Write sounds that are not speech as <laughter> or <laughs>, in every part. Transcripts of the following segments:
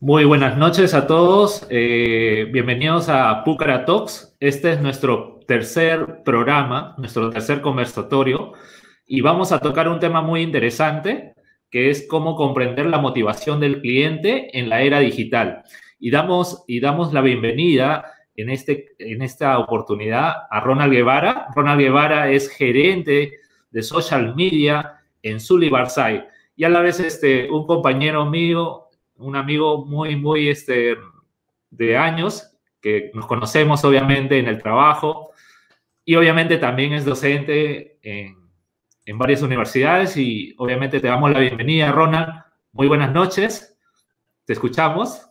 Muy buenas noches a todos. Eh, bienvenidos a Pucara Talks. Este es nuestro tercer programa, nuestro tercer conversatorio. Y vamos a tocar un tema muy interesante, que es cómo comprender la motivación del cliente en la era digital. Y damos, y damos la bienvenida en, este, en esta oportunidad a Ronald Guevara. Ronald Guevara es gerente de social media en Sully Barzai. Y a la vez este, un compañero mío, un amigo muy, muy este, de años, que nos conocemos obviamente en el trabajo y obviamente también es docente en, en varias universidades y obviamente te damos la bienvenida, Ronald. Muy buenas noches, te escuchamos.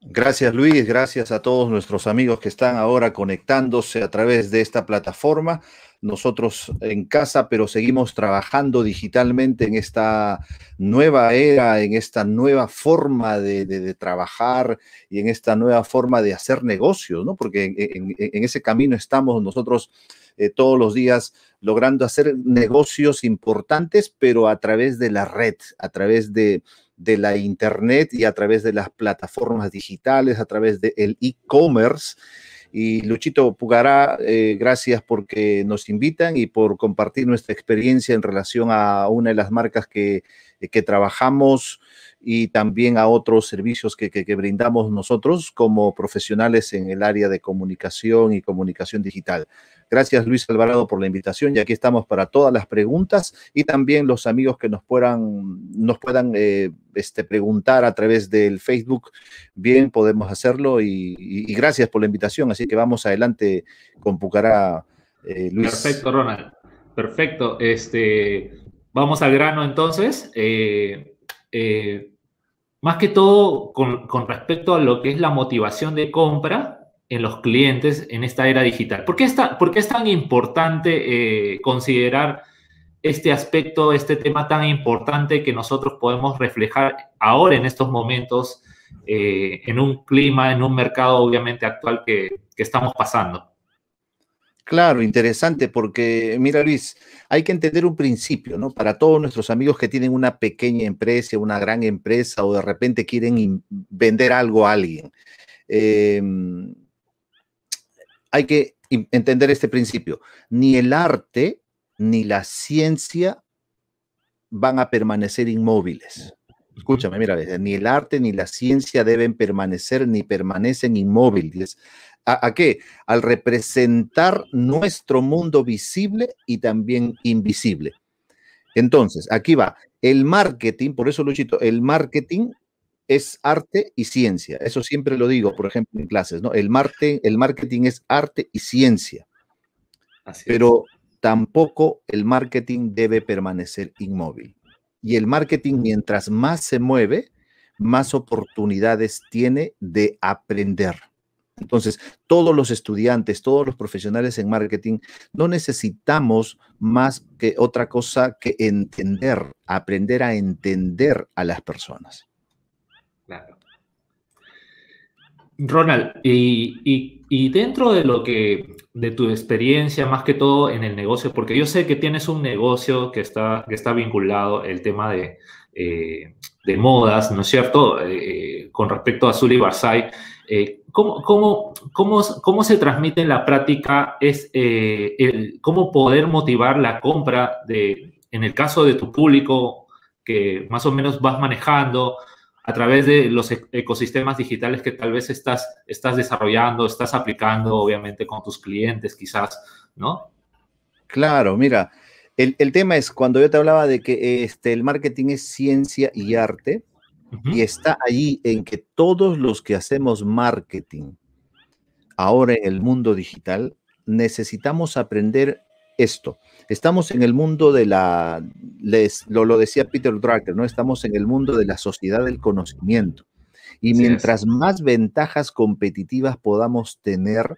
Gracias Luis, gracias a todos nuestros amigos que están ahora conectándose a través de esta plataforma nosotros en casa, pero seguimos trabajando digitalmente en esta nueva era, en esta nueva forma de, trabajar y en esta nueva forma de hacer negocios, ¿no? Porque en, ese camino estamos nosotros eh, todos los días logrando hacer negocios importantes, pero a través de la red, a través de, la internet y a través de las plataformas digitales, a través del e-commerce. Y Luchito Pugará, eh, gracias porque nos invitan y por compartir nuestra experiencia en relación a una de las marcas que, trabajamos y también a otros servicios que, brindamos nosotros como profesionales en el área de comunicación y comunicación digital. Gracias Luis Alvarado por la invitación y aquí estamos para todas las preguntas y también los amigos que nos puedan, nos puedan eh, este, preguntar a través del Facebook. Bien, podemos hacerlo y, gracias por la invitación. Así que vamos adelante con Pucará, eh, Luis. Perfecto, Ronald. Perfecto. Este, vamos al grano entonces. Eh, más que todo con respecto a lo que es la motivación de compra, en los clientes en esta era digital. ¿Por qué es tan, es tan importante eh, considerar este aspecto, este tema tan importante que nosotros podemos reflejar ahora en estos momentos eh, en un clima, en un mercado obviamente actual que, estamos pasando? Claro, interesante, porque mira Luis, hay que entender un principio, ¿no? Para todos nuestros amigos que tienen una pequeña empresa, una gran empresa o de repente quieren vender algo a alguien. Eh, hay que entender este principio. Ni el arte ni la ciencia van a permanecer inmóviles. Escúchame, mira, ni el arte ni la ciencia deben permanecer ni permanecen inmóviles. ¿A, qué? Al representar nuestro mundo visible y también invisible. Entonces, aquí va. El marketing, por eso Luchito, el marketing es arte y ciencia. Eso siempre lo digo, por ejemplo, en clases, ¿no? El, marketing es arte y ciencia. pero tampoco el marketing debe permanecer inmóvil. Y el marketing, mientras más se mueve, más oportunidades tiene de aprender. Entonces, todos los estudiantes, todos los profesionales en marketing, no necesitamos más que otra cosa que entender, aprender a entender a las personas. Claro. Ronald, y, dentro de lo que, de tu experiencia más que todo en el negocio, porque yo sé que tienes un negocio que está, que está vinculado el tema de, eh, modas, ¿no es cierto? Eh, eh, con respecto a Zully Barzai, ¿cómo, se transmite en la práctica es, cómo poder motivar la compra de, en el caso de tu público que más o menos vas manejando? a través de los e-, ecosistemas digitales que tal vez estás, estás desarrollando, estás aplicando, obviamente, con tus clientes, quizás, ¿no? Claro, mira, el, tema es cuando yo te hablaba de que este, el marketing es ciencia y arte, y está allí en que todos los que hacemos marketing ahora en el mundo digital necesitamos aprender esto. Estamos en el mundo de la, lo, decía Peter Drucker, ¿no? Estamos en el mundo de la sociedad del conocimiento. Y mientras más ventajas competitivas podamos tener,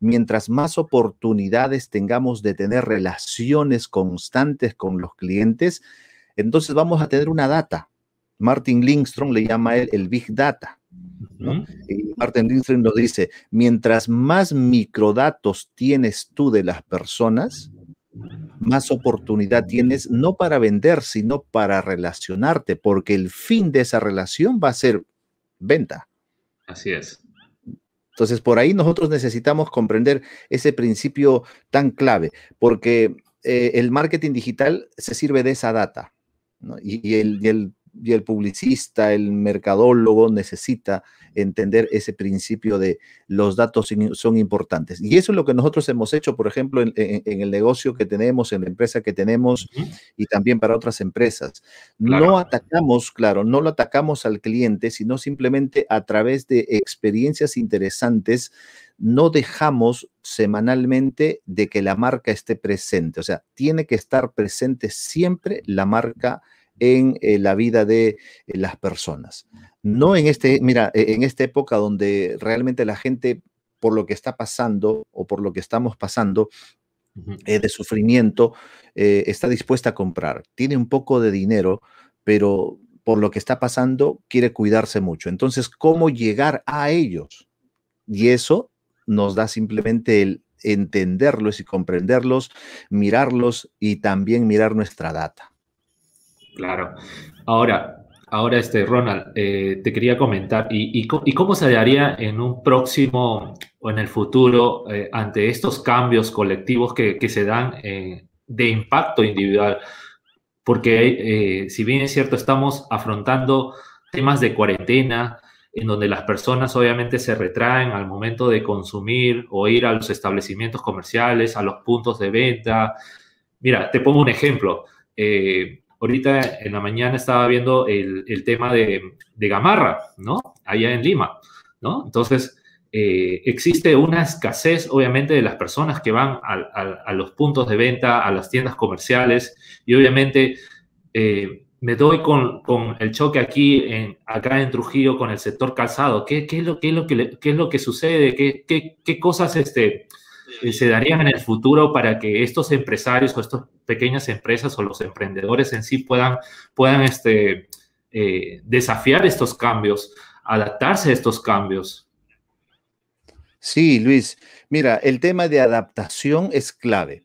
mientras más oportunidades tengamos de tener relaciones constantes con los clientes, entonces vamos a tener una data. Martin Lindstrom le llama él el Big Data. Martin Lindstrom nos dice, mientras más microdatos tienes tú de las personas, más oportunidad tienes, no para vender, sino para relacionarte, porque el fin de esa relación va a ser venta. Así es. Entonces, por ahí nosotros necesitamos comprender ese principio tan clave, porque eh, el marketing digital se sirve de esa data. y, el, y el publicista, el mercadólogo necesita entender ese principio de los datos son importantes. Y eso es lo que nosotros hemos hecho, por ejemplo, en, el negocio que tenemos, en la empresa que tenemos y también para otras empresas. No atacamos, claro, no lo atacamos al cliente, sino simplemente a través de experiencias interesantes no dejamos semanalmente de que la marca esté presente. O sea, tiene que estar presente siempre la marca en eh, la vida de eh, las personas. No en este, mira, e, en esta época donde realmente la gente, por lo que está pasando o por lo que estamos pasando, eh, de sufrimiento, está dispuesta a comprar. Tiene un poco de dinero, pero por lo que está pasando, quiere cuidarse mucho. Entonces, ¿cómo llegar a ellos? Y eso nos da simplemente el entenderlos y comprenderlos, mirarlos y también mirar nuestra data. Claro. Ahora, ahora este, Ronald, eh, te quería comentar, ¿y, y, cómo se daría en un próximo o en el futuro eh, ante estos cambios colectivos que, se dan eh, de impacto individual? Porque si bien es cierto, estamos afrontando temas de cuarentena, en donde las personas obviamente se retraen al momento de consumir o ir a los establecimientos comerciales, a los puntos de venta. Mira, te pongo un ejemplo. Ahorita en la mañana estaba viendo el, tema de, Gamarra, ¿no? Allá en Lima, ¿no? Entonces, eh, existe una escasez, obviamente, de las personas que van a, los puntos de venta, a las tiendas comerciales, y obviamente eh, me doy con, el choque aquí, en, acá en Trujillo, con el sector calzado. ¿Qué, es, lo, lo que, es lo que sucede? ¿Qué, qué cosas este, eh, se darían en el futuro para que estos empresarios o estas pequeñas empresas o los emprendedores en sí puedan, puedan este, eh, desafiar estos cambios, adaptarse a estos cambios? Sí, Luis. Mira, el tema de adaptación es clave.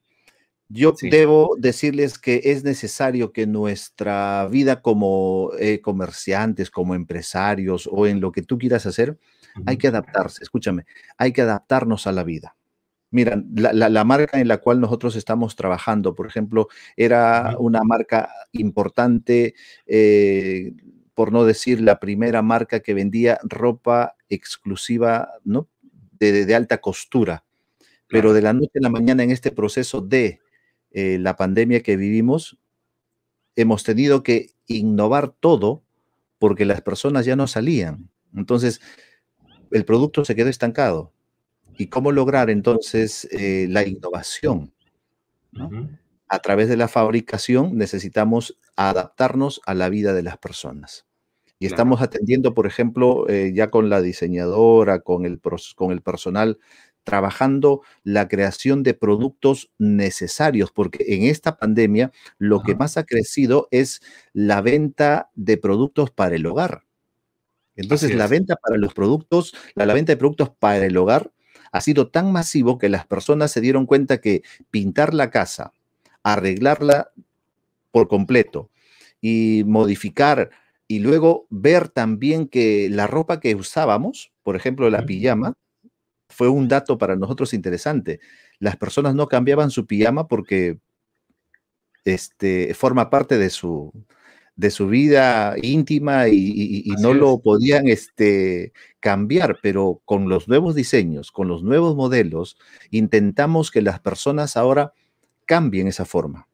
Yo debo decirles que es necesario que nuestra vida como eh, comerciantes, como empresarios o en lo que tú quieras hacer, hay que adaptarse, escúchame, hay que adaptarnos a la vida. Miren, la, marca en la cual nosotros estamos trabajando, por ejemplo, era una marca importante, eh, por no decir la primera marca que vendía ropa exclusiva, ¿no? De, alta costura. Pero de la noche a la mañana, en este proceso de eh, la pandemia que vivimos, hemos tenido que innovar todo porque las personas ya no salían. Entonces, el producto se quedó estancado y cómo lograr entonces eh, la innovación. A través de la fabricación necesitamos adaptarnos a la vida de las personas. Y estamos atendiendo, por ejemplo, eh, ya con la diseñadora, con el, con el personal, trabajando la creación de productos necesarios, porque en esta pandemia lo que más ha crecido es la venta de productos para el hogar. Entonces, la venta para los productos, la, venta de productos para el hogar ha sido tan masivo que las personas se dieron cuenta que pintar la casa, arreglarla por completo y modificar y luego ver también que la ropa que usábamos, por ejemplo la pijama, fue un dato para nosotros interesante. Las personas no cambiaban su pijama porque este, forma parte de su, de su vida íntima y, no lo podían este, cambiar, pero con los nuevos diseños, con los nuevos modelos, intentamos que las personas ahora cambien esa forma.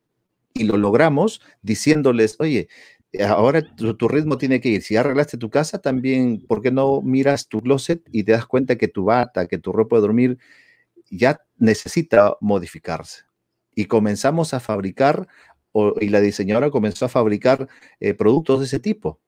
Y lo logramos diciéndoles, oye, eh, ahora tu, tu, ritmo tiene que ir. Si arreglaste tu casa, también, ¿por qué no miras tu closet y te das cuenta que tu bata, que tu ropa de dormir ya necesita modificarse? Y comenzamos a fabricar y la diseñadora comenzó a fabricar eh, productos de ese tipo.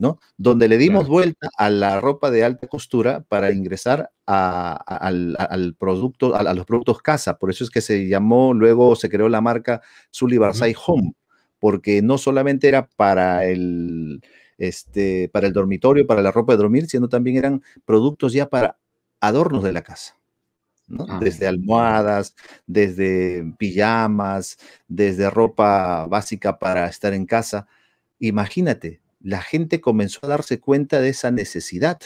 ¿no? Donde le dimos vuelta a la ropa de alta costura para ingresar a, al, producto, a, los productos casa. Por eso es que se llamó, luego se creó la marca Zully Barzai Home, porque no solamente era para el, este, para el dormitorio, para la ropa de dormir, sino también eran productos ya para adornos de la casa. Ah, desde almohadas, desde pijamas, desde ropa básica para estar en casa. Imagínate, la gente comenzó a darse cuenta de esa necesidad,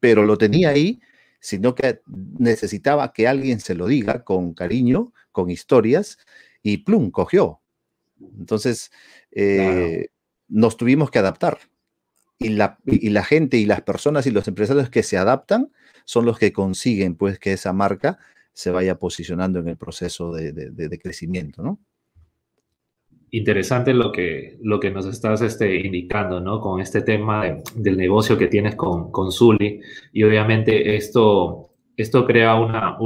pero lo tenía ahí, sino que necesitaba que alguien se lo diga con cariño, con historias, y plum, cogió. Entonces, eh, nos tuvimos que adaptar. y la gente y las personas y los empresarios que se adaptan son los que consiguen pues que esa marca se vaya posicionando en el proceso de, crecimiento, ¿no? Interesante lo que, lo que nos estás este, indicando, ¿no? Con este tema del negocio que tienes con, con Y obviamente esto, esto crea una,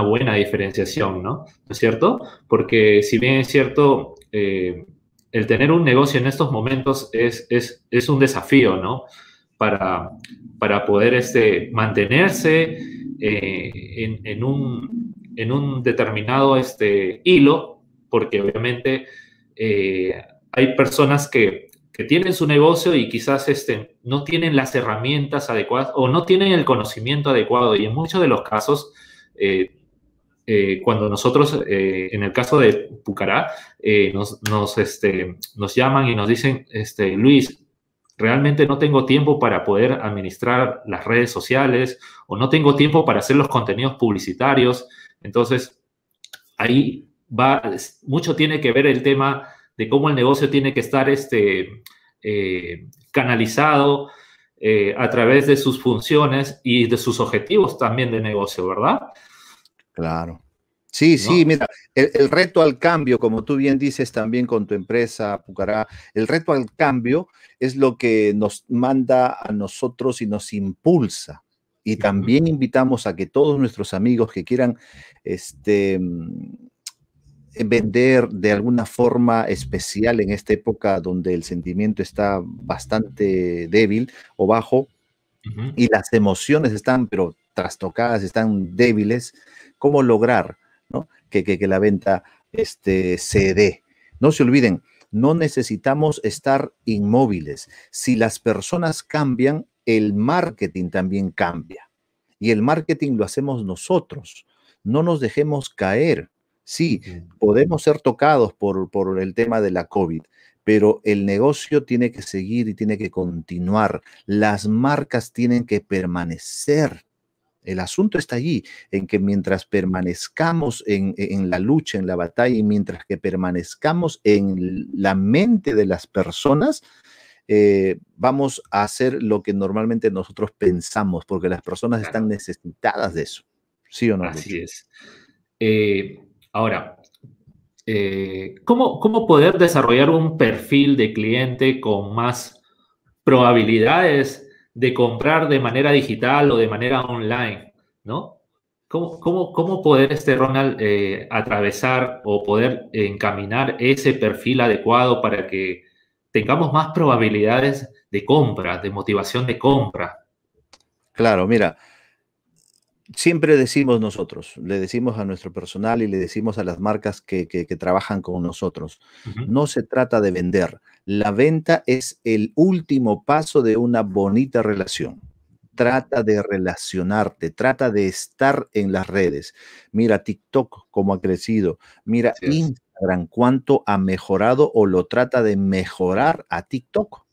buena diferenciación, ¿no? ¿No es cierto? Porque si bien es cierto, eh, el tener un negocio en estos momentos es, es, es un desafío, ¿no? para, para poder este, mantenerse eh, en, un, determinado este, hilo, porque obviamente eh, hay personas que, tienen su negocio y quizás este, no tienen las herramientas adecuadas o no tienen el conocimiento adecuado. Y en muchos de los casos, eh, cuando nosotros, en el caso de Pucará, nos, este, nos, llaman y nos dicen, este, Luis, realmente no tengo tiempo para poder administrar las redes sociales o no tengo tiempo para hacer los contenidos publicitarios. Entonces, ahí va, mucho tiene que ver el tema de cómo el negocio tiene que estar este, eh, canalizado eh, a través de sus funciones y de sus objetivos también de negocio, ¿verdad? Claro. Sí, sí, mira, el, el, reto al cambio, como tú bien dices también con tu empresa, Pucará, el reto al cambio es lo que nos manda a nosotros y nos impulsa. Y también invitamos a que todos nuestros amigos que quieran este, mm, eh, vender de alguna forma especial en esta época donde el sentimiento está bastante débil o bajo y las emociones están pero trastocadas, están débiles, ¿cómo lograr que, la venta este, se dé? No se olviden, no necesitamos estar inmóviles. Si las personas cambian, el marketing también cambia. Y el marketing lo hacemos nosotros. No nos dejemos caer. Sí, mm. podemos ser tocados por, por el tema de la COVID, pero el negocio tiene que seguir y tiene que continuar. Las marcas tienen que permanecer el asunto está allí, en que mientras permanezcamos en, la lucha, en la batalla, y mientras que permanezcamos en la mente de las personas, eh, vamos a hacer lo que normalmente nosotros pensamos, porque las personas están necesitadas de eso. ¿Sí o no? Así es. Eh, ahora, eh, ¿cómo, ¿cómo poder desarrollar un perfil de cliente con más probabilidades de comprar de manera digital o de manera online, ¿no? ¿Cómo, cómo, cómo poder, este Ronald, eh, atravesar o poder encaminar ese perfil adecuado para que tengamos más probabilidades de compra, de motivación de compra? Claro, mira, siempre decimos nosotros, le decimos a nuestro personal y le decimos a las marcas que, trabajan con nosotros, no se trata de vender. La venta es el último paso de una bonita relación. Trata de relacionarte, trata de estar en las redes. Mira TikTok cómo ha crecido, mira Instagram cuánto ha mejorado o lo trata de mejorar a TikTok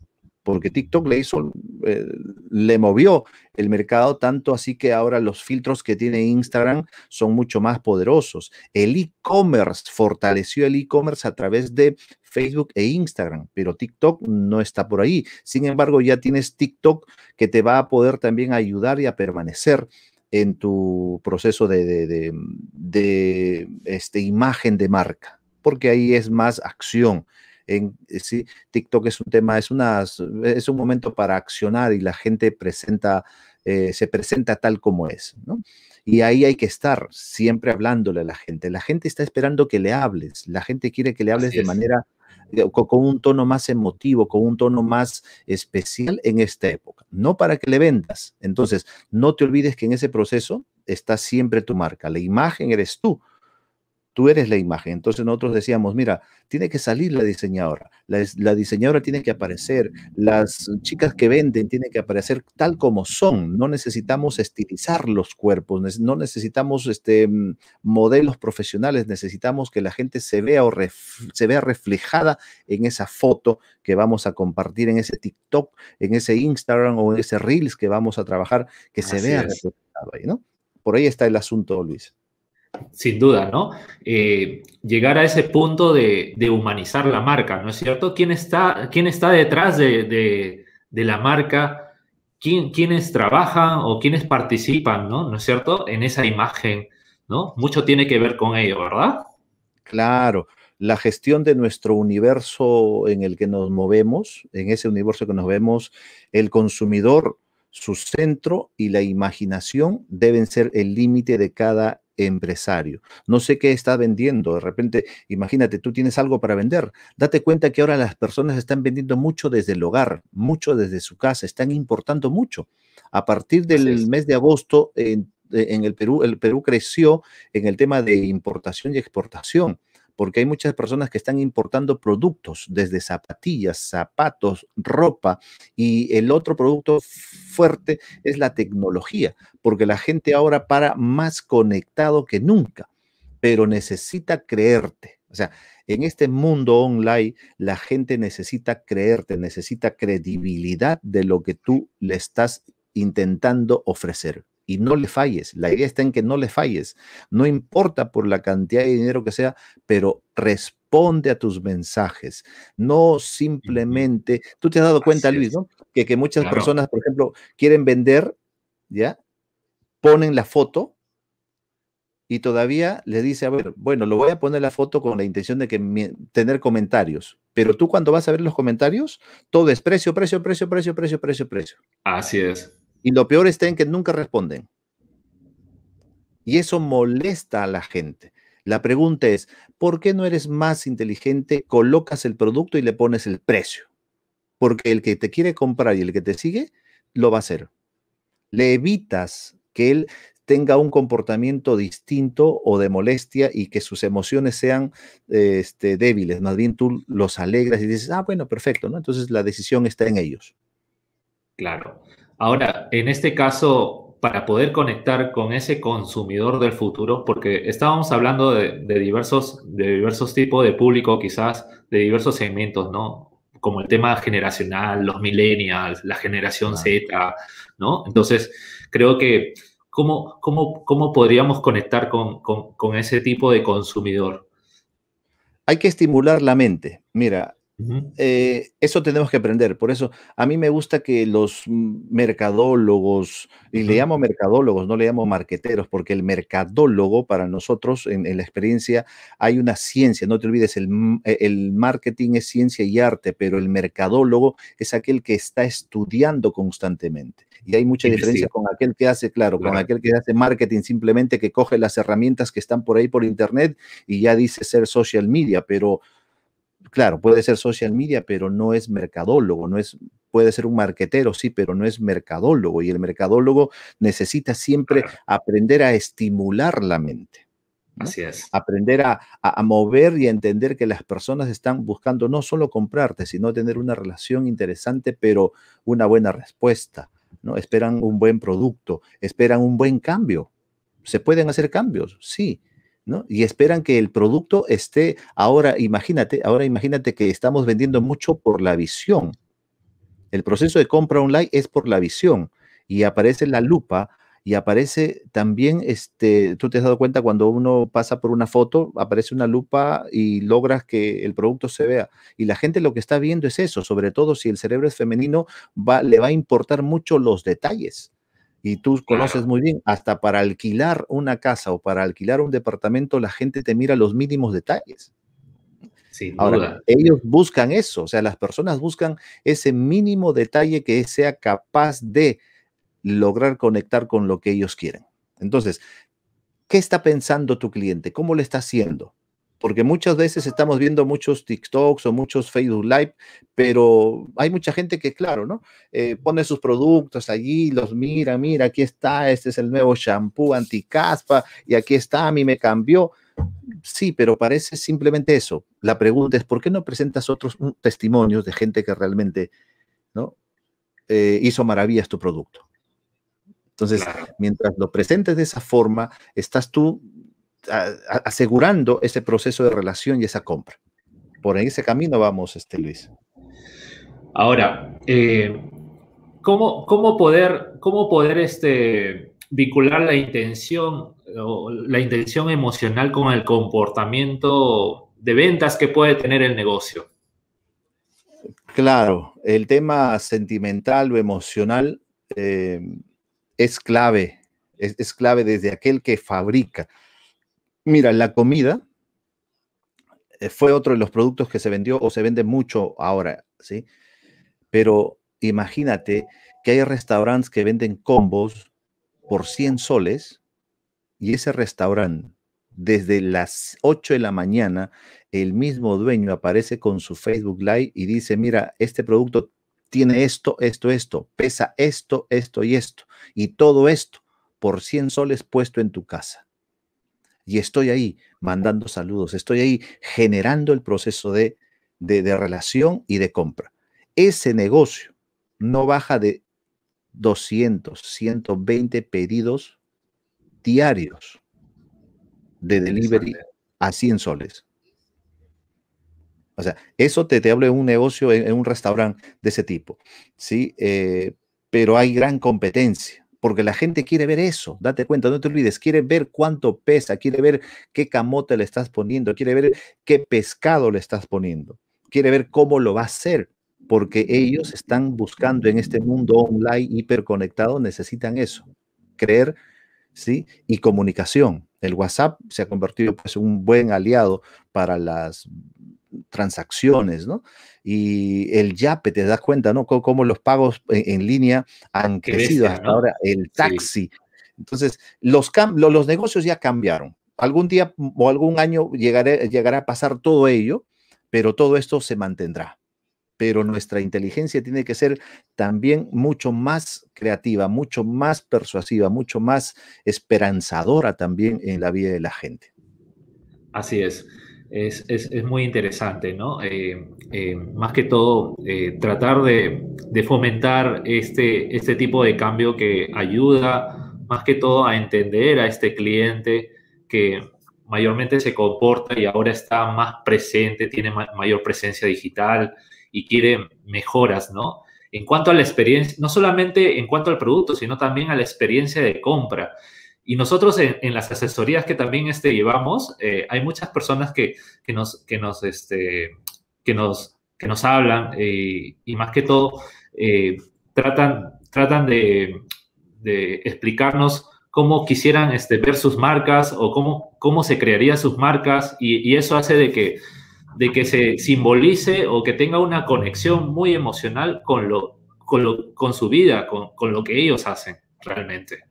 porque TikTok le hizo, eh, le movió el mercado tanto así que ahora los filtros que tiene Instagram son mucho más poderosos. El e-commerce fortaleció el e-commerce a través de Facebook e Instagram, pero TikTok no está por ahí. Sin embargo, ya tienes TikTok que te va a poder también ayudar y a permanecer en tu proceso de, este, imagen de marca, porque ahí es más acción en, eh, TikTok es un tema, es, una, es un momento para accionar y la gente presenta, eh, se presenta tal como es. Y ahí hay que estar siempre hablándole a la gente. La gente está esperando que le hables, la gente quiere que le hables de manera eh, con, un tono más emotivo, con un tono más especial en esta época, no para que le vendas. Entonces, no te olvides que en ese proceso está siempre tu marca, la imagen eres tú, tú eres la imagen. Entonces nosotros decíamos, mira, tiene que salir la diseñadora, la, diseñadora tiene que aparecer, las chicas que venden tienen que aparecer tal como son, no necesitamos estilizar los cuerpos, no necesitamos este, mm, modelos profesionales, necesitamos que la gente se vea, o se vea reflejada en esa foto que vamos a compartir en ese TikTok, en ese Instagram o en ese Reels que vamos a trabajar, que se vea reflejada ahí, ¿no? Por ahí está el asunto, Luis. Sin duda, ¿no? Eh, llegar a ese punto de, humanizar la marca, ¿no es cierto? ¿Quién está, quién está detrás de, la marca? ¿Quiénes trabajan o quiénes participan, ¿no? ¿no es cierto? En esa imagen, ¿no? Mucho tiene que ver con ello, ¿verdad? Claro, la gestión de nuestro universo en el que nos movemos, en ese universo que nos vemos, el consumidor, su centro y la imaginación deben ser el límite de cada empresario. No sé qué está vendiendo. De repente, imagínate, tú tienes algo para vender. Date cuenta que ahora las personas están vendiendo mucho desde el hogar, mucho desde su casa, están importando mucho. A partir del mes de agosto, en, en el Perú, el Perú creció en el tema de importación y exportación porque hay muchas personas que están importando productos, desde zapatillas, zapatos, ropa, y el otro producto fuerte es la tecnología, porque la gente ahora para más conectado que nunca, pero necesita creerte. O sea, en este mundo online, la gente necesita creerte, necesita credibilidad de lo que tú le estás intentando ofrecer y no le falles. La idea está en que no le falles. No importa por la cantidad de dinero que sea, pero responde a tus mensajes. No simplemente, tú te has dado cuenta, Luis, Que, que muchas personas, por ejemplo, quieren vender, ¿ya? Ponen la foto y todavía le dice, a ver, bueno, lo voy a poner la foto con la intención de que tener comentarios. Pero tú cuando vas a ver los comentarios, todo es precio, precio, precio, precio, precio, precio, precio. Así es. Y lo peor está en que nunca responden. Y eso molesta a la gente. La pregunta es, ¿por qué no eres más inteligente? Colocas el producto y le pones el precio. Porque el que te quiere comprar y el que te sigue, lo va a hacer. Le evitas que él tenga un comportamiento distinto o de molestia y que sus emociones sean este, débiles. Más bien tú los alegras y dices, ah, bueno, perfecto, ¿no? Entonces la decisión está en ellos. Claro. Ahora, en este caso, para poder conectar con ese consumidor del futuro, porque estábamos hablando de, diversos, de diversos tipos de público, quizás de diversos segmentos, ¿no? Como el tema generacional, los millennials, la generación Z, ¿no? Entonces, creo que ¿Cómo, cómo, ¿cómo, podríamos conectar con, con, con, ese tipo de consumidor? Hay que estimular la mente. Mira, eh, eso tenemos que aprender. Por eso a mí me gusta que los mercadólogos, y le llamo mercadólogos, no le llamo marqueteros, porque el mercadólogo para nosotros en, la experiencia hay una ciencia, no te olvides, mm, e, el, marketing es ciencia y arte, pero el mercadólogo es aquel que está estudiando constantemente. Y hay mucha diferencia con aquel que hace, claro, con aquel que hace marketing simplemente que coge las herramientas que están por ahí por internet y ya dice ser social media, pero claro, puede ser social media, pero no es mercadólogo, no es, puede ser un marketero, sí, pero no es mercadólogo. Y el mercadólogo necesita siempre aprender a estimular la mente. Así es. Aprender a, mover y a entender que las personas están buscando no solo comprarte, sino tener una relación interesante, pero una buena respuesta. ¿no? Esperan un buen producto, esperan un buen cambio. ¿Se pueden hacer cambios? Sí, y esperan que el producto esté ahora, imagínate, ahora imagínate que estamos vendiendo mucho por la visión. El proceso de compra online es por la visión y aparece la lupa y aparece también, este, tú te has dado cuenta cuando uno pasa por una foto, aparece una lupa y logras que el producto se vea. Y la gente lo que está viendo es eso, sobre todo si el cerebro es femenino, le va a importar mucho los detalles y tú conoces muy bien, hasta para alquilar una casa o para alquilar un departamento, la gente te mira los mínimos detalles. Sí. Ahora, ellos buscan eso, o sea, las personas buscan ese mínimo detalle que sea capaz de lograr conectar con lo que ellos quieren. Entonces, ¿qué está pensando tu cliente? ¿Cómo le está haciendo? porque muchas veces estamos viendo muchos TikToks o muchos Facebook Live, pero hay mucha gente que, claro, ¿no? Eh, pone sus productos allí, los mira, mira, aquí está, este es el nuevo shampoo anticaspa y aquí está, a mí me cambió. Sí, pero parece simplemente eso. La pregunta es, ¿por qué no presentas otros testimonios de gente que realmente ¿no? Eh, hizo maravillas tu producto? Entonces, mientras lo presentes de esa forma, estás tú asegurando ese proceso de relación y esa compra. Por ese camino vamos, este Luis. Ahora, eh, ¿cómo, poder, cómo poder este, vincular la intención o la intención emocional con el comportamiento de ventas que puede tener el negocio? Claro, el tema sentimental o emocional eh, es clave, es, clave desde aquel que fabrica. Mira, la comida eh, fue otro de los productos que se vendió o se vende mucho ahora, ¿sí? Pero imagínate que hay restaurantes que venden combos por 100 soles y ese restaurante desde las 8 de la mañana el mismo dueño aparece con su Facebook Live y dice, mira, este producto tiene esto, esto, esto, pesa esto, esto y esto, y todo esto por 100 soles puesto en tu casa y estoy ahí mandando saludos, estoy ahí generando el proceso de, relación y de compra. Ese negocio no baja de 200, 120 pedidos diarios de delivery a 100 soles. O sea, eso te, te hablo de un negocio en, un restaurante de ese tipo, ¿sí? Eh, pero hay gran competencia porque la gente quiere ver eso, date cuenta, no te olvides, quiere ver cuánto pesa, quiere ver qué camote le estás poniendo, quiere ver qué pescado le estás poniendo, quiere ver cómo lo va a hacer, porque ellos están buscando en este mundo online hiperconectado, necesitan eso, creer, ¿sí? Y comunicación. El WhatsApp se ha convertido pues en un buen aliado para las transacciones, ¿no? Y el YAPE, te das cuenta, ¿no? cómo los pagos eh, en, línea han crecido hasta ahora, el taxi. Entonces, los, negocios ya cambiaron. Algún día mm, o algún año llegará a pasar todo ello, pero todo esto se mantendrá. Pero nuestra inteligencia tiene que ser también mucho más creativa, mucho más persuasiva, mucho más esperanzadora también en la vida de la gente. Así es es, muy interesante, ¿no? Eh, eh, más que todo, eh, tratar de, fomentar este, este tipo de cambio que ayuda más que todo a entender a este cliente que mayormente se comporta y ahora está más presente, tiene mayor presencia digital y quiere mejoras, ¿no? En cuanto a la experiencia, no solamente en cuanto al producto, sino también a la experiencia de compra. Y nosotros en, las asesorías que también este, llevamos, eh, hay muchas personas que, nos, nos, este, nos, hablan eh, y más que todo eh, tratan, tratan de, explicarnos cómo quisieran este, ver sus marcas o cómo, cómo se crearían sus marcas y, eso hace de que, de que se simbolice o que tenga una conexión muy emocional con, lo, con, su vida, con, con lo que ellos hacen realmente.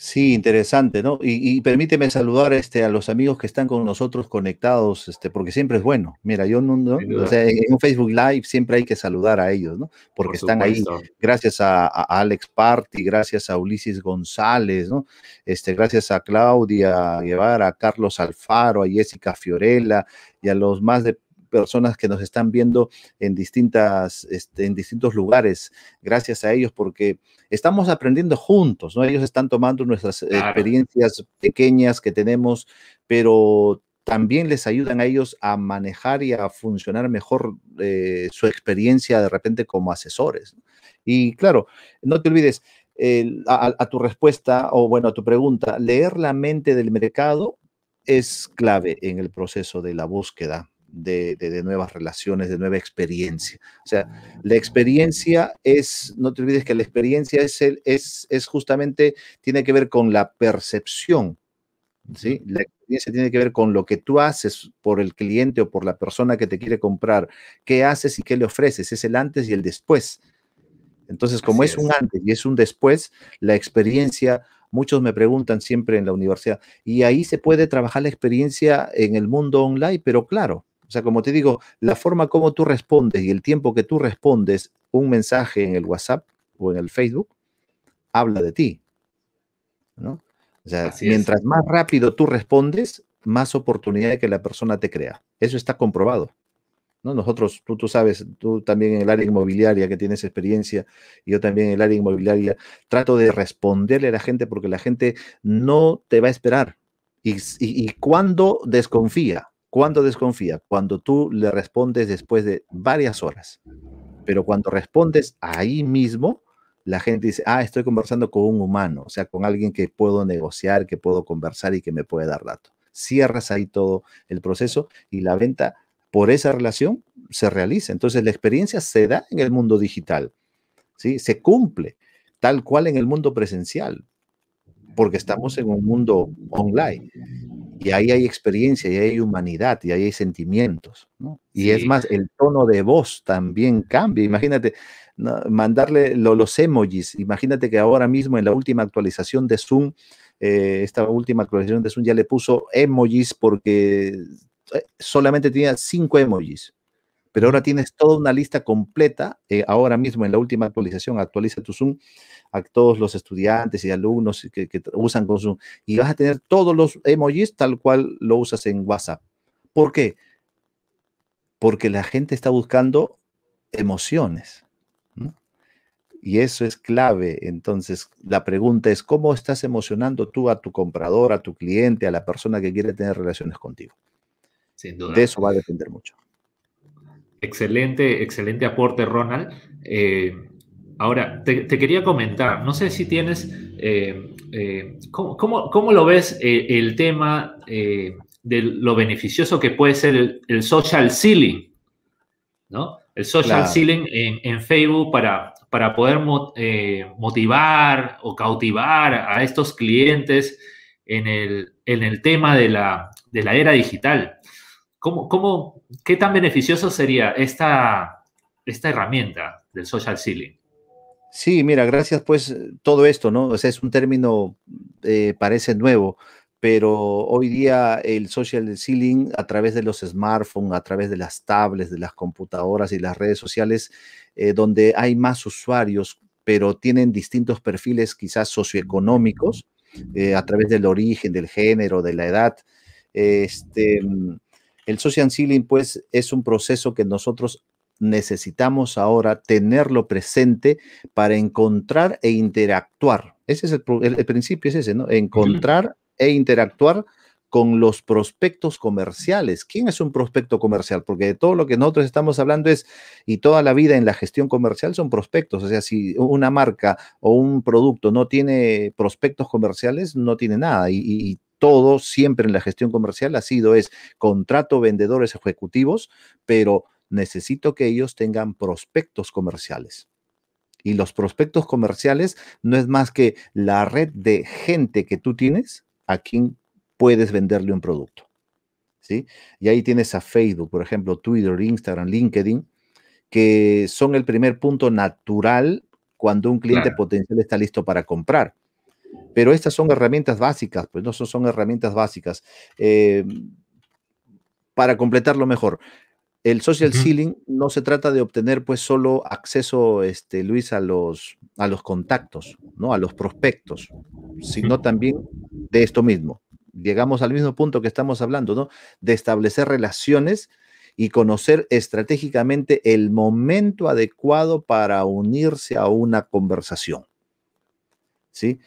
Sí, interesante, ¿no? Y, permíteme saludar este, a los amigos que están con nosotros conectados, este, porque siempre es bueno. Mira, yo no, o sea, en un Facebook Live siempre hay que saludar a ellos, ¿no? Porque están ahí. Gracias a, Alex Party, gracias a Ulises González, ¿no? Este, gracias a Claudia Guevara, a Carlos Alfaro, a Jessica Fiorella y a los más de personas que nos están viendo en, distintas, este, en distintos lugares. Gracias a ellos porque estamos aprendiendo juntos, ¿no? Ellos están tomando nuestras experiencias pequeñas que tenemos, pero también les ayudan a ellos a manejar y a funcionar mejor eh, su experiencia de repente como asesores. Y claro, no te olvides, a, a, tu respuesta o bueno, a tu pregunta, leer la mente del mercado es clave en el proceso de la búsqueda de, nuevas relaciones, de nueva experiencia. O sea, mm. la experiencia es, no te olvides que la experiencia es, es, es justamente, tiene que ver con la percepción. ¿sí? La experiencia tiene que ver con lo que tú haces por el cliente o por la persona que te quiere comprar, qué haces y qué le ofreces, es el antes y el después. Entonces, como es un antes y es un después, la experiencia Muchos me preguntan siempre en la universidad, y ahí se puede trabajar la experiencia en el mundo online, pero claro, o sea, como te digo, la forma como tú respondes y el tiempo que tú respondes un mensaje en el WhatsApp o en el Facebook habla de ti. ¿no? O sea, mientras más rápido tú respondes, más oportunidad de que la persona te crea. Eso está comprobado. ¿no? Nosotros, tú, tú sabes, tú también en el área inmobiliaria que tienes experiencia, y yo también en el área inmobiliaria, trato de responderle a la gente porque la gente no te va a esperar. Y, cuándo y cuando desconfía, ¿Cuándo desconfía? Cuando tú le respondes después de varias horas. Pero cuando respondes ahí mismo, la gente dice, ah, estoy conversando con un humano, o sea, con alguien que puedo negociar, que puedo conversar y que me puede dar datos. Cierras ahí todo el proceso y la venta por esa relación se realiza. Entonces, la experiencia se da en el mundo digital, ¿sí? Se cumple tal cual en el mundo presencial, porque estamos en un mundo online. Y ahí hay experiencia, y ahí hay humanidad, y ahí hay sentimientos, Y es más, el tono de voz también cambia. Imagínate, mandarle los emojis. Imagínate que ahora mismo en la última actualización de Zoom, eh, esta última actualización de Zoom ya le puso emojis porque eh, solamente tenía cinco emojis pero ahora tienes toda una lista completa, eh, ahora mismo en la última actualización, actualiza tu Zoom a todos los estudiantes y alumnos que, usan con Zoom y vas a tener todos los emojis tal cual lo usas en WhatsApp. ¿Por qué? Porque la gente está buscando emociones. Y eso es clave. Entonces, la pregunta es, ¿cómo estás emocionando tú a tu comprador, a tu cliente, a la persona que quiere tener relaciones contigo? Sin De eso va a depender mucho. Excelente, excelente aporte, Ronald. Eh, ahora, te, quería comentar, no sé si tienes, eh, eh, ¿cómo, lo ves el tema de lo beneficioso que puede ser el, social ceiling? El social ceiling en, Facebook para, para poder motivar o cautivar a estos clientes en el, tema de la, de la era digital. ¿Cómo, cómo, qué tan beneficioso sería esta, esta herramienta del social ceiling? Sí, mira, gracias pues todo esto, ¿no? O sea, es un término, eh, parece nuevo, pero hoy día el social ceiling a través de los smartphones, a través de las tablets, de las computadoras y las redes sociales, eh, donde hay más usuarios, pero tienen distintos perfiles quizás socioeconómicos, eh, a través del origen, del género, de la edad, este el social ceiling, pues, es un proceso que nosotros necesitamos ahora tenerlo presente para encontrar e interactuar. Ese es el, principio, es ese, ¿no? Encontrar e interactuar con los prospectos comerciales. ¿Quién es un prospecto comercial? Porque de todo lo que nosotros estamos hablando es, y toda la vida en la gestión comercial son prospectos. O sea, si una marca o un producto no tiene prospectos comerciales, no tiene nada. y todo siempre en la gestión comercial ha sido es contrato vendedores ejecutivos, pero necesito que ellos tengan prospectos comerciales. Y los prospectos comerciales no es más que la red de gente que tú tienes a quien puedes venderle un producto. ¿Sí? Y ahí tienes a Facebook, por ejemplo, Twitter, Instagram, LinkedIn, que son el primer punto natural cuando un cliente potencial está listo para comprar. Pero estas son herramientas básicas, pues no son, son herramientas básicas. Eh, para completarlo mejor, el social ceiling no se trata de obtener pues solo acceso, este, Luis, a los, a los contactos, a los prospectos, sino también de esto mismo. Llegamos al mismo punto que estamos hablando, ¿no? De establecer relaciones y conocer estratégicamente el momento adecuado para unirse a una conversación. ¿Sí?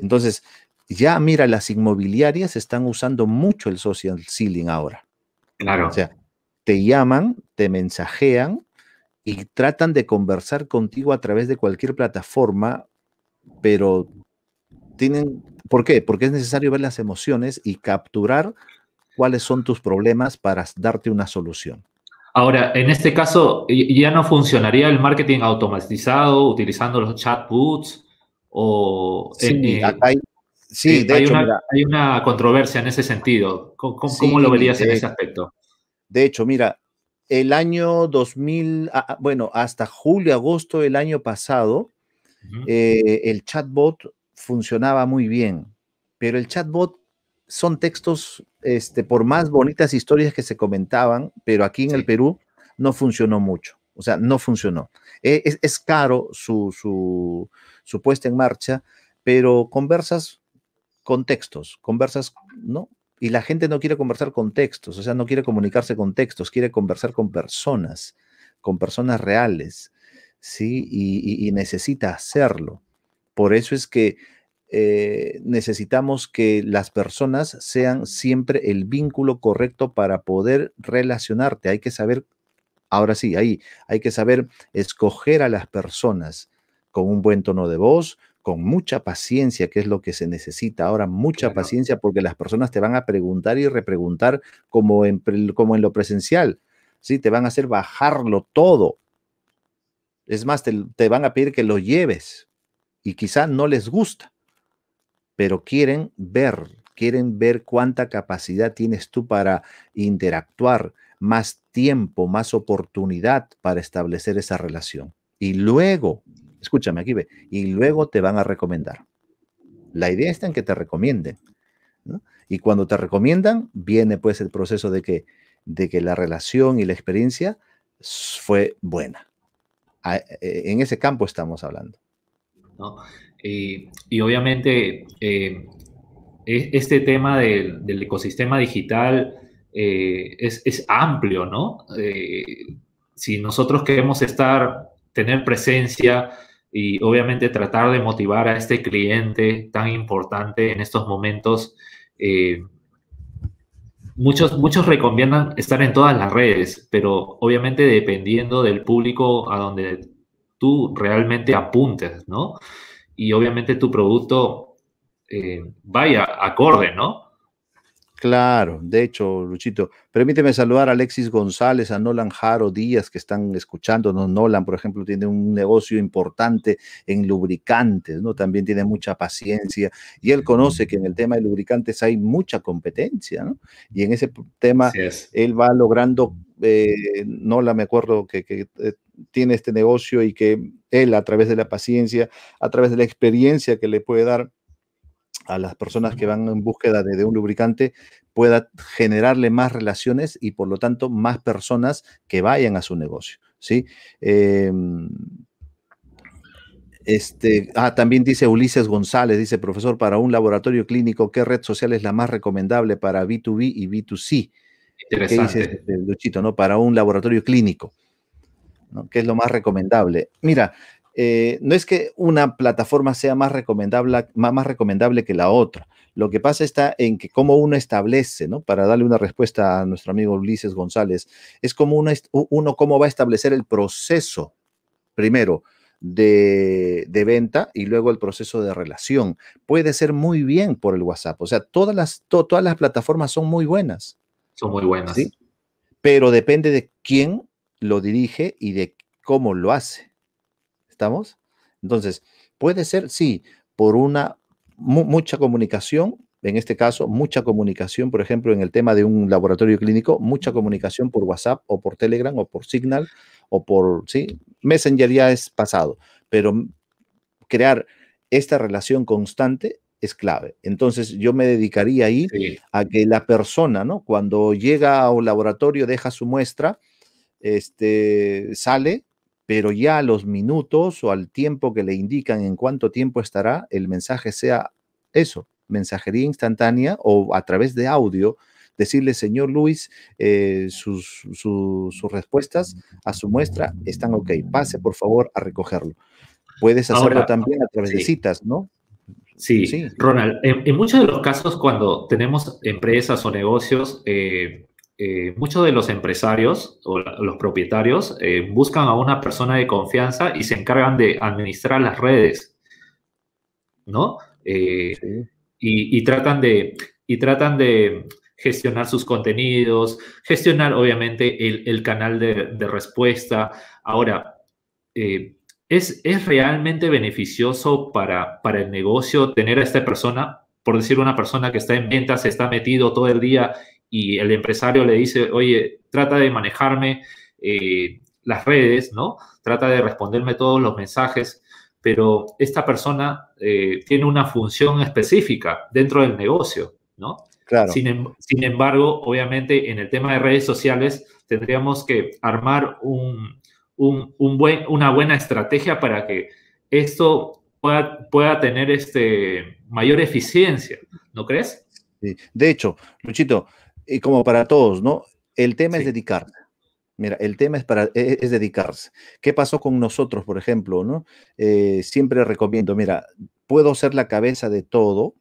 Entonces, ya mira, las inmobiliarias están usando mucho el social ceiling ahora. Claro. O sea, te llaman, te mensajean y tratan de conversar contigo a través de cualquier plataforma, pero tienen, ¿por qué? Porque es necesario ver las emociones y capturar cuáles son tus problemas para darte una solución. Ahora, en este caso, ya no funcionaría el marketing automatizado utilizando los chatbots o, eh, sí, hay, eh, de hecho, una, hay una controversia en ese sentido. ¿Cómo, lo verías en ese aspecto? De hecho, mira, el año 2000, ah, ah, bueno, hasta julio, agosto del año pasado, eh, el chatbot funcionaba muy bien, pero el chatbot son textos, este, por más bonitas historias que se comentaban, pero aquí en el Perú no funcionó mucho, o sea, no funcionó. E, es, caro su, su, puesta en marcha, pero conversas con textos, conversas, ¿no? Y la gente no quiere conversar con textos, o sea, no quiere comunicarse con textos, quiere conversar con personas, con personas reales, ¿sí? Y, necesita hacerlo. Por eso es que eh, necesitamos que las personas sean siempre el vínculo correcto para poder relacionarte. Hay que saber Ahora sí, ahí hay que saber escoger a las personas con un buen tono de voz, con mucha paciencia, que es lo que se necesita ahora, mucha paciencia, porque las personas te van a preguntar y repreguntar como en, como en lo presencial, ¿sí? Te van a hacer bajarlo todo. Es más, te, te van a pedir que lo lleves y quizá no les gusta, pero quieren ver, quieren ver cuánta capacidad tienes tú para interactuar, más tiempo, más oportunidad para establecer esa relación. Y luego, escúchame aquí, ve, y luego te van a recomendar. La idea está en que te recomienden. Y cuando te recomiendan, viene pues el proceso de que, de que la relación y la experiencia fue buena. E, e, en ese campo estamos hablando. y obviamente eh, e, este tema del, del ecosistema digital eh, es, amplio, ¿no? Eh, si nosotros queremos estar, tener presencia y obviamente tratar de motivar a este cliente tan importante en estos momentos, eh, muchos, muchos recomiendan estar en todas las redes, pero obviamente dependiendo del público a donde tú realmente apuntes, ¿no? Y obviamente tu producto vaya acorde, ¿no? Claro, de hecho, Luchito, permíteme saludar a Alexis González, a Nolan Jaro Díaz, que están escuchándonos. Nolan, por ejemplo, tiene un negocio importante en lubricantes, ¿no? También tiene mucha paciencia y él conoce que en el tema de lubricantes hay mucha competencia, ¿no? Y en ese tema él va logrando, eh, Nolan, me acuerdo que, eh, tiene este negocio y que él, a través de la paciencia, a través de la experiencia que le puede dar, a las personas que van en búsqueda de, un lubricante pueda generarle más relaciones y por lo tanto más personas que vayan a su negocio. ¿sí? Em, este, ah, también dice Ulises González, dice, profesor, para un laboratorio clínico, ¿qué red social es la más recomendable para B2B y B2C? Interesante. ¿Qué dice este, este Luchito, no? Para un laboratorio clínico, ¿no? ¿Qué es lo más recomendable? Mira, eh, no es que una plataforma sea más recomendable, más recomendable que la otra. Lo que pasa está en que cómo uno establece, ¿no? Para darle una respuesta a nuestro amigo Ulises González, es como uno, cómo va a establecer el proceso, primero, de, venta y luego el proceso de relación. Puede ser muy bien por el WhatsApp. O sea, todas las, todas las plataformas son muy buenas. Son muy buenas. Pero depende de quién lo dirige y de cómo lo hace. Entonces, puede ser, sí, por una mucha comunicación, en este caso, mucha comunicación, por ejemplo, en el tema de un laboratorio clínico, mucha comunicación por WhatsApp o por Telegram o por Signal o por, sí, Messenger ya es pasado, pero crear esta relación constante es clave. Entonces yo me dedicaría ahí a que la persona, ¿no? Cuando llega a un laboratorio, deja su muestra, este, sale, pero ya a los minutos o al tiempo que le indican en cuánto tiempo estará, el mensaje sea eso, mensajería instantánea o a través de audio, decirle, señor Luis, eh, sus, respuestas a su muestra están ok, pase por favor a recogerlo. Puedes hacerlo también a través de citas, ¿no? Sí, Ronald, en, muchos de los casos cuando tenemos empresas o negocios, eh, eh, muchos de los empresarios o los propietarios eh, buscan a una persona de confianza y se encargan de administrar las redes, ¿no? Eh, y, tratan de, y tratan de gestionar sus contenidos, gestionar obviamente el, canal de, respuesta. Ahora, ¿es, ¿es, realmente beneficioso para, para el negocio tener a esta persona? Por decir una persona que está en ventas, está metido todo el día y el empresario le dice, oye, trata de manejarme eh, las redes, ¿no? Trata de responderme todos los mensajes, pero esta persona eh, tiene una función específica dentro del negocio, ¿no? Claro. Em-, sin, embargo, obviamente en el tema de redes sociales tendríamos que armar un, un, buen, una buena estrategia para que esto pueda, tener este, mayor eficiencia, ¿no crees? Sí. De hecho, Luchito, y como para todos, ¿no? El tema es dedicarse, Mira, el tema es, para, e, es, dedicarse. ¿Qué pasó con nosotros, por ejemplo? ¿no? Eh, siempre recomiendo, mira, puedo ser la cabeza de todo,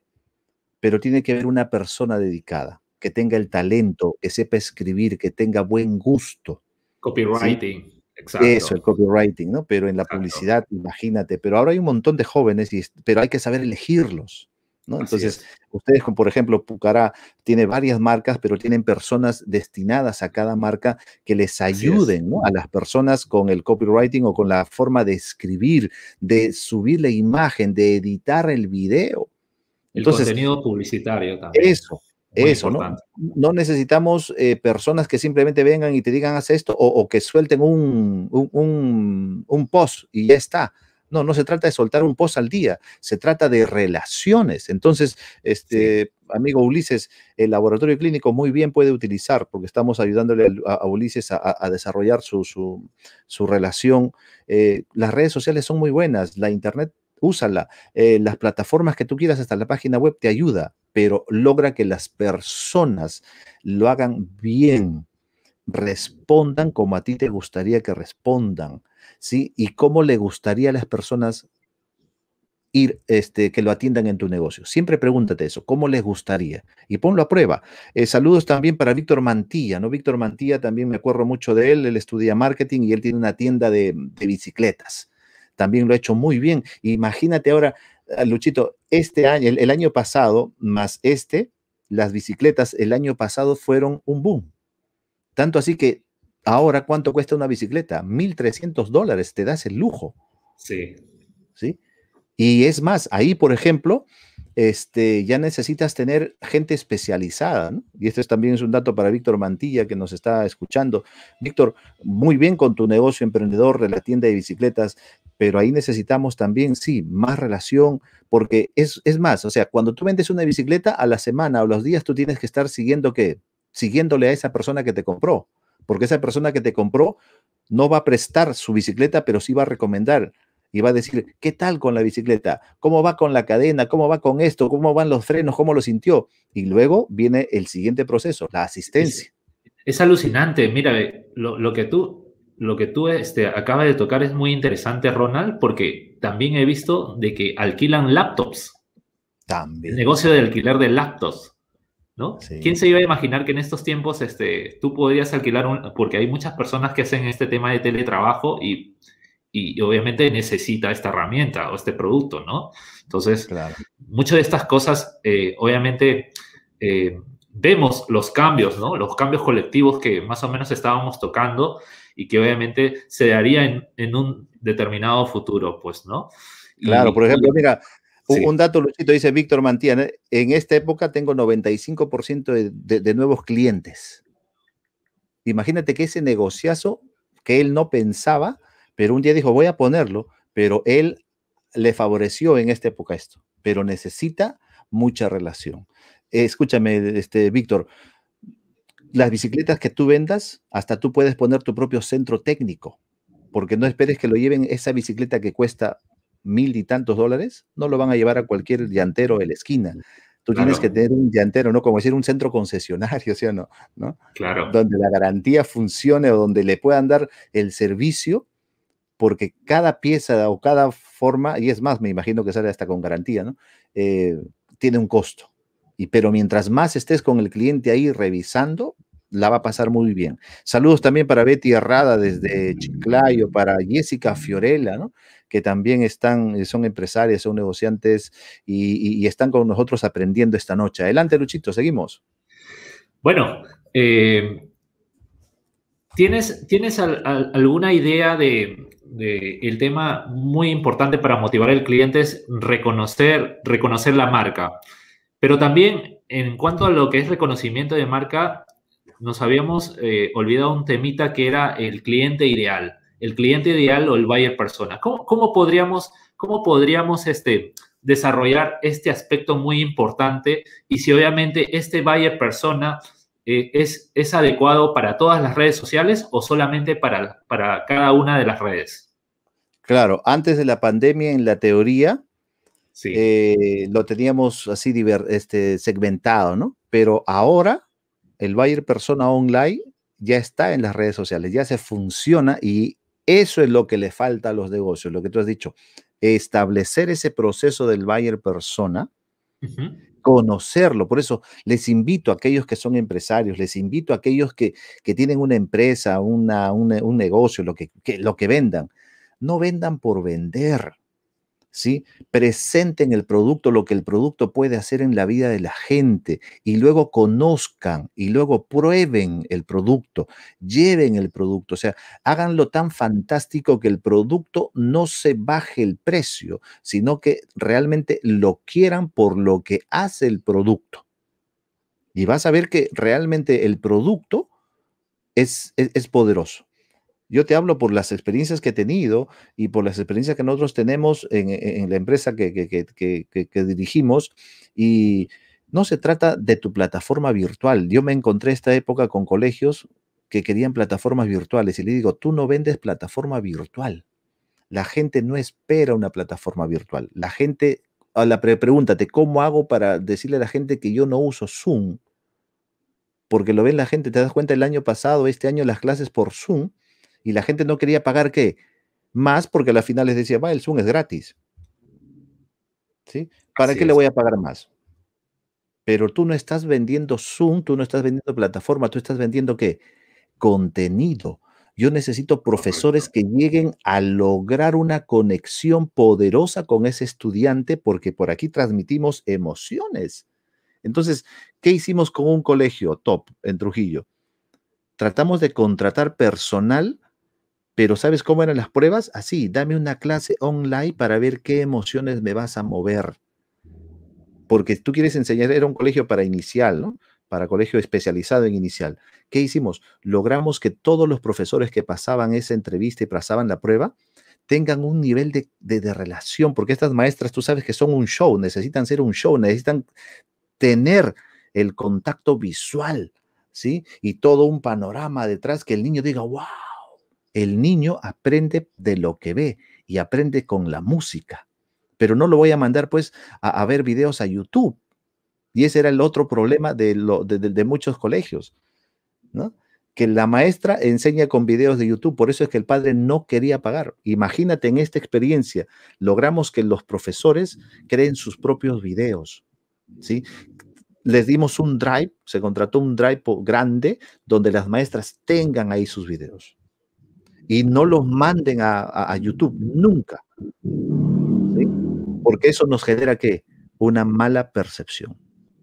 pero tiene que haber una persona dedicada, que tenga el talento, que sepa escribir, que tenga buen gusto. Copywriting. Exacto. Eso, el copywriting, ¿no? Pero en la publicidad, imagínate, pero ahora hay un montón de jóvenes, y, pero hay que saber elegirlos. Entonces, ustedes, por ejemplo, Pucará tiene varias marcas, pero tienen personas destinadas a cada marca que les ayuden a las personas con el copywriting o con la forma de escribir, de subir la imagen, de editar el video. Entonces, el contenido publicitario también. Eso, eso, ¿no? No necesitamos eh, personas que simplemente vengan y te digan haz esto o, que suelten un post y ya está. No, no se trata de soltar un post al día, se trata de relaciones. Entonces, este amigo Ulises, el laboratorio clínico muy bien puede utilizar, porque estamos ayudándole a, Ulises a, desarrollar su, su, relación. Eh, las redes sociales son muy buenas, la internet úsala. Eh, las plataformas que tú quieras, hasta la página web, te ayuda, pero logra que las personas lo hagan bien respondan como a ti te gustaría que respondan, ¿sí? Y cómo le gustaría a las personas ir, este, que lo atiendan en tu negocio. Siempre pregúntate eso, ¿cómo les gustaría? Y ponlo a prueba. Eh, saludos también para Víctor Mantilla, ¿no? Víctor Mantilla también me acuerdo mucho de él, él estudia marketing y él tiene una tienda de, bicicletas. También lo ha hecho muy bien. Imagínate ahora, ah, Luchito, este año, el año pasado más este, las bicicletas el año pasado fueron un boom tanto así que ahora, ¿cuánto cuesta una bicicleta? 1.300 dólares, te das el lujo. Sí. ¿Sí? Y es más, ahí, por ejemplo, este, ya necesitas tener gente especializada, ¿no? Y este también es un dato para Víctor Mantilla que nos está escuchando. Víctor, muy bien con tu negocio emprendedor de la tienda de bicicletas, pero ahí necesitamos también, sí, más relación, porque es, es más, o sea, cuando tú vendes una bicicleta, a la semana o los días tú tienes que estar siguiendo qué? siguiéndole a esa persona que te compró, porque esa persona que te compró no va a prestar su bicicleta, pero sí va a recomendar y va a decir, ¿qué tal con la bicicleta? ¿Cómo va con la cadena? ¿Cómo va con esto? ¿Cómo van los frenos? ¿Cómo lo sintió? Y luego viene el siguiente proceso, la asistencia. Es, alucinante, mira, eh, lo, que tú, lo que tú este, acabas de tocar es muy interesante, Ronald, porque también he visto de que alquilan laptops. También. El negocio de alquiler de laptops. ¿Quién se iba a imaginar que en estos tiempos este, tú podrías alquilar un, porque hay muchas personas que hacen este tema de teletrabajo y, y obviamente necesita esta herramienta o este producto, ¿no? Entonces, claro. muchas de estas cosas, eh, obviamente, eh, vemos los cambios, ¿no? Los cambios colectivos que más o menos estábamos tocando y que obviamente se daría en, un determinado futuro, pues, ¿no? Claro, por ejemplo, mira, un dato, Luisito, dice Víctor Mantía. en esta época tengo 95% de, nuevos clientes. Imagínate que ese negociazo que él no pensaba, pero un día dijo, voy a ponerlo, pero él le favoreció en esta época esto, pero necesita mucha relación. Escúchame, este, Víctor, las bicicletas que tú vendas, hasta tú puedes poner tu propio centro técnico, porque no esperes que lo lleven esa bicicleta que cuesta mil y tantos dólares, no lo van a llevar a cualquier llantero de la esquina. Tú tienes que tener un llantero, ¿no? Como decir un centro concesionario, <laughs> ¿sí o no? ¿no? Claro. Donde la garantía funcione o donde le puedan dar el servicio, porque cada pieza o cada forma, y es más, me imagino que sale hasta con garantía, ¿no? Eh, tiene un costo. Y, pero mientras más estés con el cliente ahí revisando, la va a pasar muy bien. Saludos también para Betty Herrada desde Chiclayo, para Jessica Fiorella, ¿no? que también están, eh, son empresarios, son negociantes y, están con nosotros aprendiendo esta noche. Adelante, Luchito, seguimos. Bueno, eh, ¿tienes, ¿tienes alguna idea de, el tema muy importante para motivar al cliente es reconocer, reconocer la marca? Pero también en cuanto a lo que es reconocimiento de marca, nos habíamos eh, olvidado un temita que era el cliente ideal el cliente ideal o el buyer persona. ¿Cómo, podríamos, cómo podríamos este, desarrollar este aspecto muy importante y si obviamente este buyer persona eh, es, es adecuado para todas las redes sociales o solamente para, para cada una de las redes? Claro, antes de la pandemia en la teoría eh, lo teníamos así este, segmentado, ¿no? Pero ahora el buyer persona online ya está en las redes sociales, ya se funciona y eso es lo que le falta a los negocios, lo que tú has dicho, establecer ese proceso del buyer persona, conocerlo. Por eso les invito a aquellos que son empresarios, les invito a aquellos que, tienen una empresa, un negocio, lo que, lo que vendan. No vendan por vender, si presenten el producto, lo que el producto puede hacer en la vida de la gente, y luego conozcan, y luego prueben el producto, lleven el producto, o sea, háganlo tan fantástico que el producto no se baje el precio, sino que realmente lo quieran por lo que hace el producto. Y vas a ver que realmente el producto es, es poderoso. Yo te hablo por las experiencias que he tenido y por las experiencias que nosotros tenemos en, e, la empresa que, dirigimos. Y no se trata de tu plataforma virtual. Yo me encontré esta época con colegios que querían plataformas virtuales y le digo, tú no vendes plataforma virtual. La gente no espera una plataforma virtual. La gente, a la pregúntate, ¿cómo hago para decirle a la gente que yo no uso Zoom? Porque lo ven la gente, te das cuenta, el año pasado, este año las clases por Zoom y la gente no quería pagar qué? Más porque a final les decía, va, el Zoom es gratis. ¿Sí? ¿Para qué le voy a pagar más? Pero tú no estás vendiendo Zoom, tú no estás vendiendo plataforma, tú estás vendiendo qué? Contenido. Yo necesito profesores que lleguen a lograr una conexión poderosa con ese estudiante porque por aquí transmitimos emociones. Entonces, ¿qué hicimos con un colegio top en Trujillo? Tratamos de contratar personal pero ¿sabes cómo eran las pruebas? Así, dame una clase online para ver qué emociones me vas a mover. Porque tú quieres enseñar, era un colegio para inicial, ¿no? Para colegio especializado en inicial. ¿Qué hicimos? Logramos que todos los profesores que pasaban esa entrevista y pasaban la prueba tengan un nivel de, de, relación, porque estas maestras, tú sabes que son un show, necesitan ser un show, necesitan tener el contacto visual, ¿sí? Y todo un panorama detrás que el niño diga, wow el niño aprende de lo que ve y aprende con la música, pero no lo voy a mandar pues a, ver videos a YouTube. Y ese era el otro problema de, muchos colegios, ¿no? que la maestra enseña con videos de YouTube, por eso es que el padre no quería pagar. Imagínate en esta experiencia, logramos que los profesores creen sus propios videos, ¿sí? Les dimos un drive, se contrató un drive grande donde las maestras tengan ahí sus videos y no los manden a, YouTube, nunca. Porque eso nos genera qué? Una mala percepción.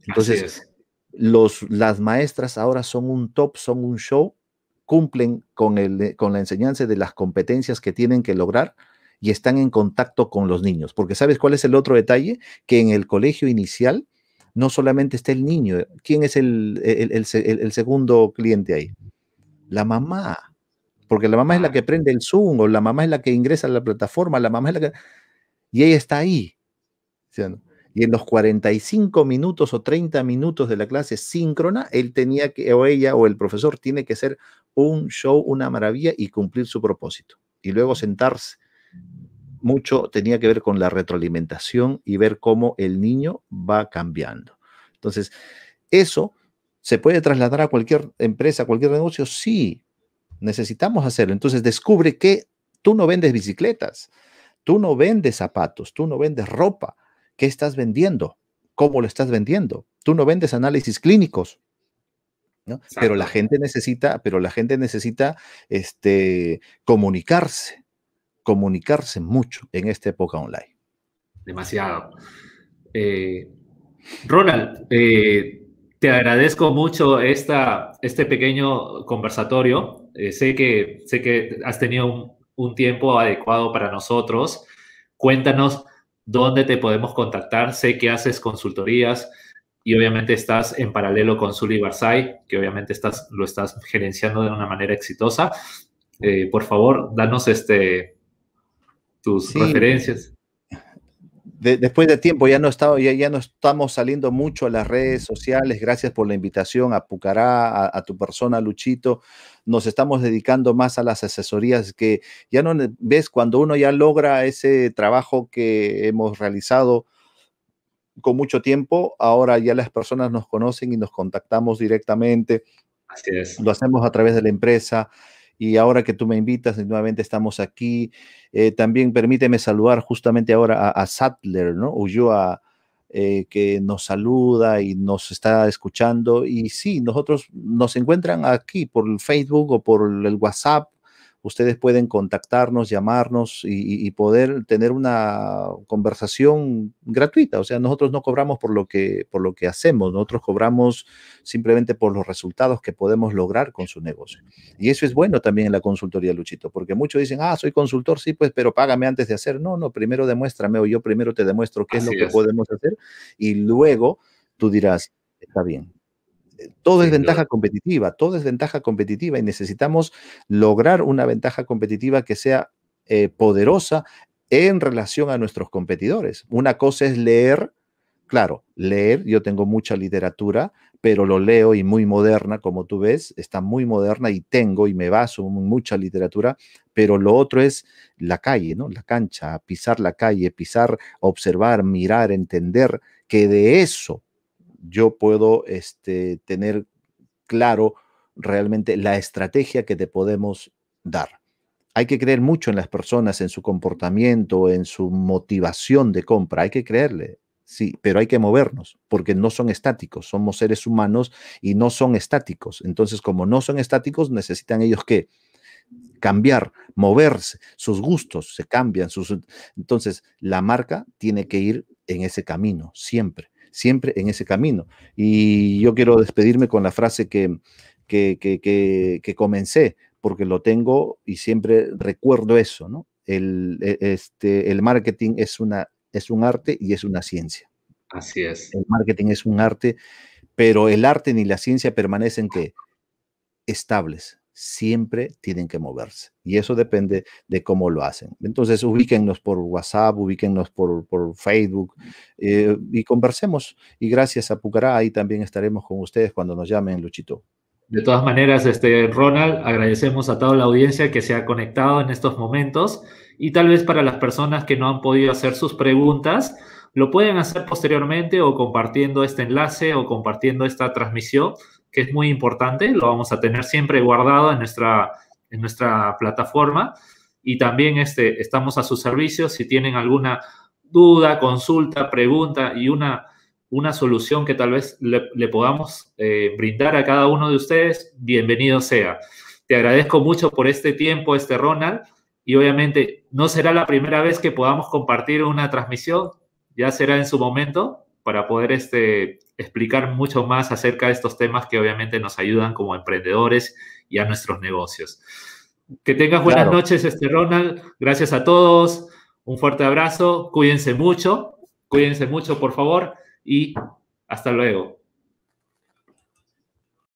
Entonces, los, las maestras ahora son un top, son un show, cumplen con, el, con la enseñanza de las competencias que tienen que lograr y están en contacto con los niños. Porque ¿sabes cuál es el otro detalle? Que en el colegio inicial no solamente está el niño. ¿Quién es el segundo cliente ahí? La mamá porque la mamá es la que prende el Zoom, o la mamá es la que ingresa a la plataforma, la mamá es la que... Y ella está ahí. Y en los 45 minutos o 30 minutos de la clase síncrona, él tenía que, o ella o el profesor tiene que ser un show, una maravilla y cumplir su propósito. Y luego sentarse. Mucho tenía que ver con la retroalimentación y ver cómo el niño va cambiando. Entonces, eso se puede trasladar a cualquier empresa, a cualquier negocio, sí, necesitamos hacerlo. Entonces descubre que tú no vendes bicicletas, tú no vendes zapatos, tú no vendes ropa. ¿Qué estás vendiendo? ¿Cómo lo estás vendiendo? Tú no vendes análisis clínicos. Pero la gente necesita, pero la gente necesita este, comunicarse, comunicarse mucho en esta época online. Demasiado. Eh, Ronald, eh, te agradezco mucho esta, este pequeño conversatorio. Eh, sé, que, sé que has tenido un, tiempo adecuado para nosotros. Cuéntanos dónde te podemos contactar. Sé que haces consultorías y obviamente estás en paralelo con Zully Barzai, que obviamente estás, lo estás gerenciando de una manera exitosa. Eh, por favor, danos este, tus referencias después de tiempo ya no, estamos saliendo mucho a las redes sociales. Gracias por la invitación a Pucará, a, tu persona, Luchito. Nos estamos dedicando más a las asesorías que ya no ves cuando uno ya logra ese trabajo que hemos realizado con mucho tiempo. Ahora ya las personas nos conocen y nos contactamos directamente. Así es. Lo hacemos a través de la empresa y ahora que tú me invitas, nuevamente estamos aquí. Eh, también permíteme saludar justamente ahora a, Sattler, ¿no? Ulloa, eh, que nos saluda y nos está escuchando. Y sí, nosotros nos encuentran aquí por el Facebook o por el WhatsApp ustedes pueden contactarnos, llamarnos y, poder tener una conversación gratuita. O sea, nosotros no cobramos por lo que, por lo que hacemos, nosotros cobramos simplemente por los resultados que podemos lograr con su negocio. Y eso es bueno también en la consultoría, Luchito, porque muchos dicen, ah, soy consultor, sí, pues, pero págame antes de hacer. No, no, primero demuéstrame o yo primero te demuestro qué es lo que podemos hacer y luego tú dirás, está bien, todo es ventaja competitiva, todo es ventaja competitiva y necesitamos lograr una ventaja competitiva que sea eh, poderosa en relación a nuestros competidores. Una cosa es leer, claro, leer, yo tengo mucha literatura, pero lo leo y muy moderna, como tú ves, está muy moderna y tengo y me baso en mucha literatura, pero lo otro es la calle, ¿no? La cancha, pisar la calle, pisar, observar, mirar, entender que de eso yo puedo este, tener claro realmente la estrategia que te podemos dar. Hay que creer mucho en las personas, en su comportamiento, en su motivación de compra. Hay que creerle, sí, pero hay que movernos porque no son estáticos. Somos seres humanos y no son estáticos. Entonces, como no son estáticos, necesitan ellos que cambiar, moverse, sus gustos se cambian. Entonces, la marca tiene que ir en ese camino siempre siempre en ese camino. Y yo quiero despedirme con la frase que, que, comencé, porque lo tengo y siempre recuerdo eso, ¿no? El, e, este, el marketing es, una, es un arte y es una ciencia. Así es. El marketing es un arte, pero el arte ni la ciencia permanecen que estables, siempre tienen que moverse. Y eso depende de cómo lo hacen. Entonces, ubíquennos por WhatsApp, ubíquennos por, Facebook eh, y conversemos. Y gracias a Pucará, ahí también estaremos con ustedes cuando nos llamen, Luchito. De todas maneras, este, Ronald, agradecemos a toda la audiencia que se ha conectado en estos momentos y tal vez para las personas que no han podido hacer sus preguntas, lo pueden hacer posteriormente o compartiendo este enlace o compartiendo esta transmisión que es muy importante, lo vamos a tener siempre guardado en nuestra, en nuestra plataforma. Y también este, estamos a su servicio si tienen alguna duda, consulta, pregunta y una, una solución que tal vez le, podamos eh, brindar a cada uno de ustedes, bienvenido sea. Te agradezco mucho por este tiempo, este Ronald, y obviamente no será la primera vez que podamos compartir una transmisión, ya será en su momento para poder este, explicar mucho más acerca de estos temas que obviamente nos ayudan como emprendedores y a nuestros negocios. Que tengas buenas noches, este Ronald. Gracias a todos. Un fuerte abrazo. Cuídense mucho. Cuídense mucho, por favor. Y hasta luego.